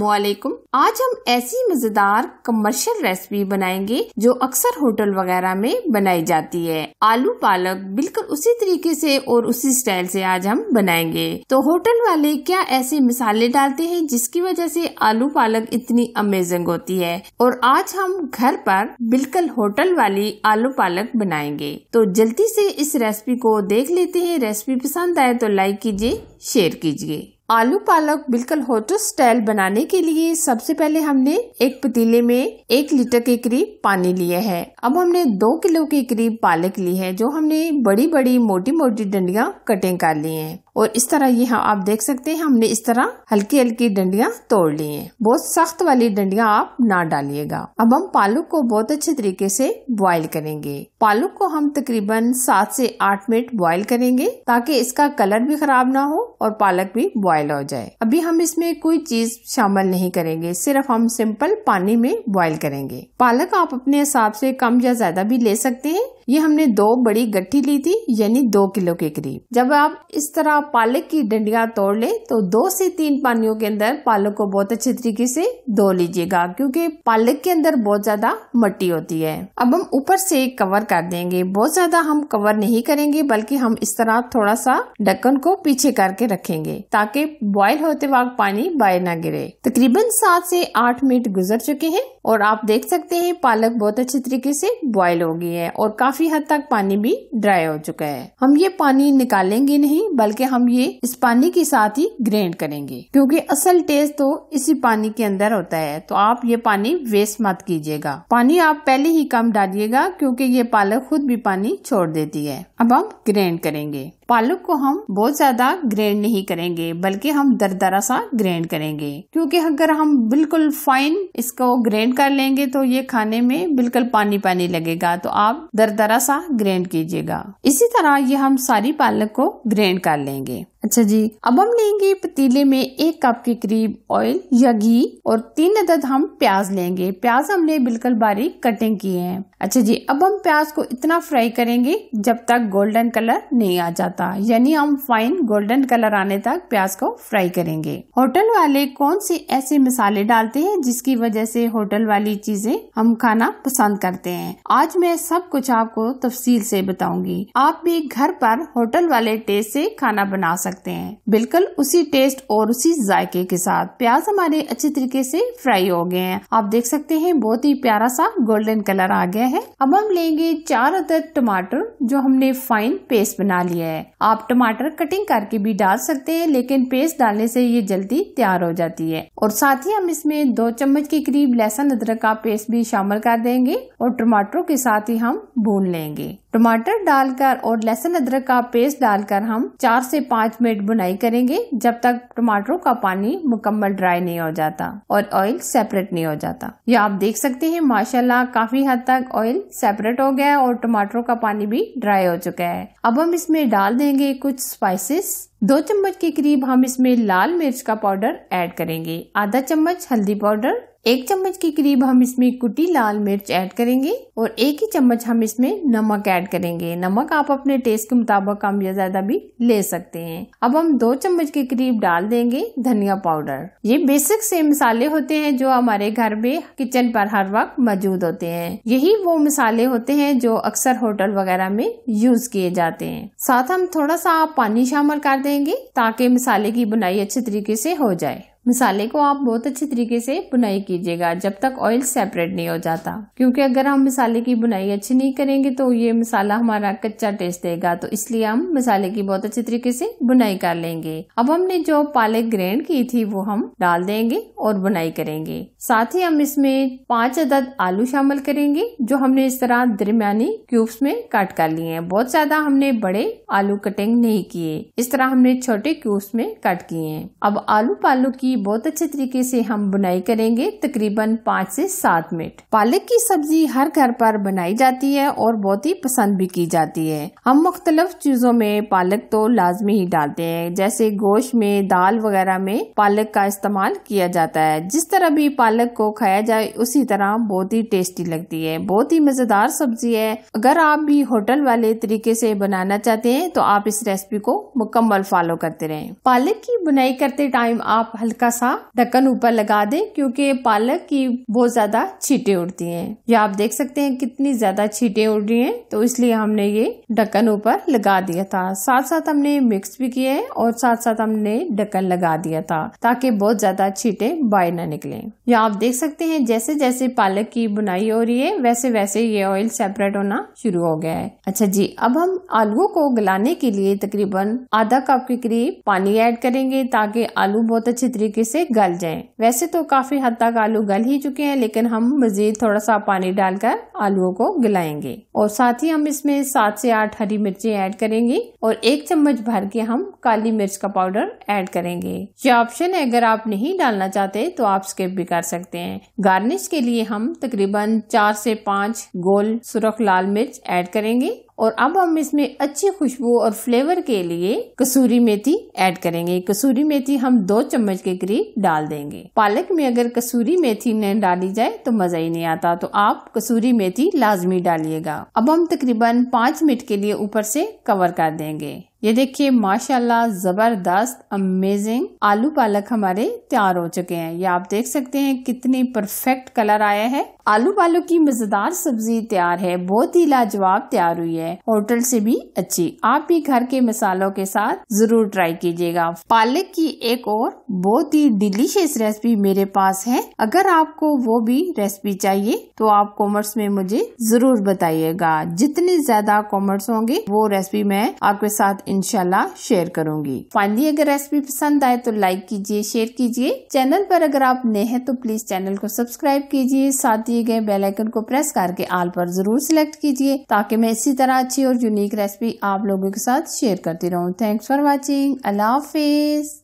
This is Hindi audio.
वालेकुम आज हम ऐसी मजेदार कमर्शियल रेसिपी बनाएंगे जो अक्सर होटल वगैरह में बनाई जाती है आलू पालक बिल्कुल उसी तरीके से और उसी स्टाइल से आज हम बनाएंगे तो होटल वाले क्या ऐसे मिसाले डालते हैं जिसकी वजह से आलू पालक इतनी अमेजिंग होती है और आज हम घर पर बिल्कुल होटल वाली आलू पालक बनाएंगे तो जल्दी से इस रेसिपी को देख लेते हैं रेसिपी पसंद आए तो लाइक कीजिए शेयर कीजिए आलू पालक बिल्कुल होटल स्टाइल बनाने के लिए सबसे पहले हमने एक पतीले में एक लीटर के करीब पानी लिया है अब हमने दो किलो के करीब पालक ली है जो हमने बड़ी बड़ी मोटी मोटी डंडिया कटिंग कर ली है और इस तरह ये हाँ आप देख सकते हैं हमने इस तरह हल्की हल्की डंडियां तोड़ ली हैं बहुत सख्त वाली डंडियां आप ना डालिएगा अब हम पालक को बहुत अच्छे तरीके से बॉईल करेंगे पालक को हम तकरीबन सात से आठ मिनट बॉईल करेंगे ताकि इसका कलर भी खराब ना हो और पालक भी बॉयल हो जाए अभी हम इसमें कोई चीज शामिल नहीं करेंगे सिर्फ हम सिंपल पानी में बॉईल करेंगे पालक आप अपने हिसाब से कम या ज्यादा भी ले सकते हैं ये हमने दो बड़ी गट्ठी ली थी यानी दो किलो के करीब जब आप इस तरह पालक की डंडिया तोड़ ले तो दो से तीन पानियों के अंदर पालक को बहुत अच्छे तरीके से धो लीजिएगा क्योंकि पालक के अंदर बहुत ज्यादा मट्टी होती है अब हम ऊपर से कवर कर देंगे बहुत ज्यादा हम कवर नहीं करेंगे बल्कि हम इस तरह थोड़ा सा ढक्कन को पीछे करके रखेंगे ताकि बॉयल होते वक्त पानी बाहर ना गिरे तकरीबन सात से आठ मिनट गुजर चुके हैं और आप देख सकते हैं पालक बहुत अच्छे तरीके से बॉयल हो गई है और काफी काफी हद तक पानी भी ड्राई हो चुका है हम ये पानी निकालेंगे नहीं बल्कि हम ये इस पानी के साथ ही ग्रेंड करेंगे क्योंकि असल टेस्ट तो इसी पानी के अंदर होता है तो आप ये पानी वेस्ट मत कीजिएगा पानी आप पहले ही कम डालिएगा क्योंकि ये पालक खुद भी पानी छोड़ देती है अब हम ग्रेंड करेंगे पालक को हम बहुत ज्यादा ग्रेंड नहीं करेंगे बल्कि हम दरदरा सा ग्रेंड करेंगे क्योंकि अगर हम बिल्कुल फाइन इसको ग्रेंड कर लेंगे तो ये खाने में बिल्कुल पानी पानी लगेगा तो आप दरदरा सा ग्रेंड कीजिएगा इसी तरह ये हम सारी पालक को ग्रेंड कर लेंगे अच्छा जी अब हम लेंगे पतीले में एक कप के करीब ऑयल या घी और तीन अदद हम प्याज लेंगे प्याज हमने बिल्कुल बारीक कटिंग किए हैं अच्छा जी अब हम प्याज को इतना फ्राई करेंगे जब तक गोल्डन कलर नहीं आ जाता यानी हम फाइन गोल्डन कलर आने तक प्याज को फ्राई करेंगे होटल वाले कौन से ऐसे मसाले डालते हैं जिसकी वजह से होटल वाली चीजें हम खाना पसंद करते हैं आज मैं सब कुछ आपको तफसील से बताऊंगी आप भी घर पर होटल वाले टेस्ट से खाना बना सकते सकते हैं बिल्कुल उसी टेस्ट और उसी जायके के साथ प्याज हमारे अच्छे तरीके से फ्राई हो गए हैं आप देख सकते हैं बहुत ही प्यारा सा गोल्डन कलर आ गया है अब हम लेंगे चार अदर टमाटर जो हमने फाइन पेस्ट बना लिया है आप टमाटर कटिंग करके भी डाल सकते हैं लेकिन पेस्ट डालने से ये जल्दी तैयार हो जाती है और साथ ही हम इसमें दो चम्मच के करीब लहसुन अदरक का पेस्ट भी शामिल कर देंगे और टमाटरों के साथ ही हम भून लेंगे टमाटर डालकर और लहसुन अदरक का पेस्ट डालकर हम चार से पाँच मिनट बुनाई करेंगे जब तक टमाटरों का पानी मुकम्मल ड्राई नहीं हो जाता और ऑयल सेपरेट नहीं हो जाता ये आप देख सकते हैं माशाल्लाह काफी हद तक ऑयल सेपरेट हो गया है और टमाटरों का पानी भी ड्राई हो चुका है अब हम इसमें डाल देंगे कुछ स्पाइसेस दो चम्मच के करीब हम इसमें लाल मिर्च का पाउडर ऐड करेंगे आधा चम्मच हल्दी पाउडर एक चम्मच के करीब हम इसमें कुटी लाल मिर्च ऐड करेंगे और एक ही चम्मच हम इसमें नमक ऐड करेंगे नमक आप अपने टेस्ट के मुताबिक कम या ज्यादा भी ले सकते हैं अब हम दो चम्मच के करीब डाल देंगे धनिया पाउडर ये बेसिक से मसाले होते हैं जो हमारे घर में किचन पर हर वक्त मौजूद होते हैं यही वो मसाले होते हैं जो अक्सर होटल वगैरह में यूज किए जाते हैं साथ हम थोड़ा सा पानी शामिल कर देंगे ताकि मसाले की बुनाई अच्छे तरीके से हो जाए मसाले को आप बहुत अच्छे तरीके से बुनाई कीजिएगा जब तक ऑयल सेपरेट नहीं हो जाता क्योंकि अगर हम मसाले की बुनाई अच्छी नहीं करेंगे तो ये मसाला हमारा कच्चा टेस्ट देगा तो इसलिए हम मसाले की बहुत अच्छे तरीके से बुनाई कर लेंगे अब हमने जो पालक ग्रैंड की थी वो हम डाल देंगे और बुनाई करेंगे साथ ही हम इसमें पांच अदद आलू शामिल करेंगे जो हमने इस तरह दरमियानी क्यूब्स में काट कर लिए हैं बहुत ज्यादा हमने बड़े आलू कटिंग नहीं किए इस तरह हमने छोटे क्यूब्स में कट किए हैं अब आलू पालू की की बहुत अच्छे तरीके से हम बुनाई करेंगे तकरीबन पाँच से सात मिनट पालक की सब्जी हर घर पर बनाई जाती है और बहुत ही पसंद भी की जाती है हम मुख्तलिफ चीजों में पालक तो लाजमी ही डालते हैं जैसे गोश्त में दाल वगैरह में पालक का इस्तेमाल किया जाता है जिस तरह भी पालक को खाया जाए उसी तरह बहुत ही टेस्टी लगती है बहुत ही मजेदार सब्जी है अगर आप भी होटल वाले तरीके से बनाना चाहते हैं तो आप इस रेसिपी को मुकम्मल फॉलो करते रहें पालक की बुनाई करते टाइम आप हल्का का सा ढक्कन ऊपर लगा दें क्योंकि पालक की बहुत ज्यादा छीटे उड़ती हैं या आप देख सकते हैं कितनी ज्यादा छीटे उड़ रही हैं तो इसलिए हमने ये ढक्कन ऊपर लगा दिया था साथ साथ हमने मिक्स भी किया है और साथ साथ हमने ढक्कन लगा दिया था ताकि बहुत ज्यादा छीटे बाहर ना निकले या आप देख सकते हैं जैसे जैसे पालक की बुनाई हो रही है वैसे वैसे ये ऑयल सेपरेट होना शुरू हो गया है अच्छा जी अब हम आलुओं को गलाने के लिए तकरीबन आधा कप के करीब पानी ऐड करेंगे ताकि आलू बहुत अच्छे तरीके तरीके से गल जाएं। वैसे तो काफी हद तक आलू गल ही चुके हैं लेकिन हम मजीद थोड़ा सा पानी डालकर आलुओं को गलाएंगे और साथ ही हम इसमें सात से आठ हरी मिर्चें ऐड करेंगे और एक चम्मच भर के हम काली मिर्च का पाउडर ऐड करेंगे ये ऑप्शन है अगर आप नहीं डालना चाहते तो आप स्किप भी कर सकते हैं गार्निश के लिए हम तकरीबन चार से पाँच गोल सुरख लाल मिर्च ऐड करेंगे और अब हम इसमें अच्छी खुशबू और फ्लेवर के लिए कसूरी मेथी ऐड करेंगे कसूरी मेथी हम दो चम्मच के करीब डाल देंगे पालक में अगर कसूरी मेथी न डाली जाए तो मजा ही नहीं आता तो आप कसूरी मेथी लाजमी डालिएगा अब हम तकरीबन पाँच मिनट के लिए ऊपर से कवर कर देंगे ये देखिए माशाल्लाह ज़बरदस्त अमेजिंग आलू पालक हमारे तैयार हो चुके हैं ये आप देख सकते हैं कितने परफेक्ट कलर आया है आलू पालक की मज़ेदार सब्जी तैयार है बहुत ही लाजवाब तैयार हुई है होटल से भी अच्छी आप भी घर के मसालों के साथ जरूर ट्राई कीजिएगा पालक की एक और बहुत ही डिलीशियस रेसिपी मेरे पास है अगर आपको वो भी रेसिपी चाहिए तो आप कॉमर्स में मुझे जरूर बताइएगा जितने ज्यादा कॉमर्स होंगे वो रेसिपी मैं आपके साथ इनशाला शेयर करूंगी फाइनली अगर रेसिपी पसंद आए तो लाइक कीजिए शेयर कीजिए चैनल पर अगर आप नए हैं तो प्लीज चैनल को सब्सक्राइब कीजिए साथ दिए गए बेलाइकन को प्रेस करके आल पर जरूर सिलेक्ट कीजिए ताकि मैं इसी तरह अच्छी और यूनिक रेसिपी आप लोगों के साथ शेयर करती रहूँ थैंक्स फॉर वॉचिंग अल्लाह हाफिज़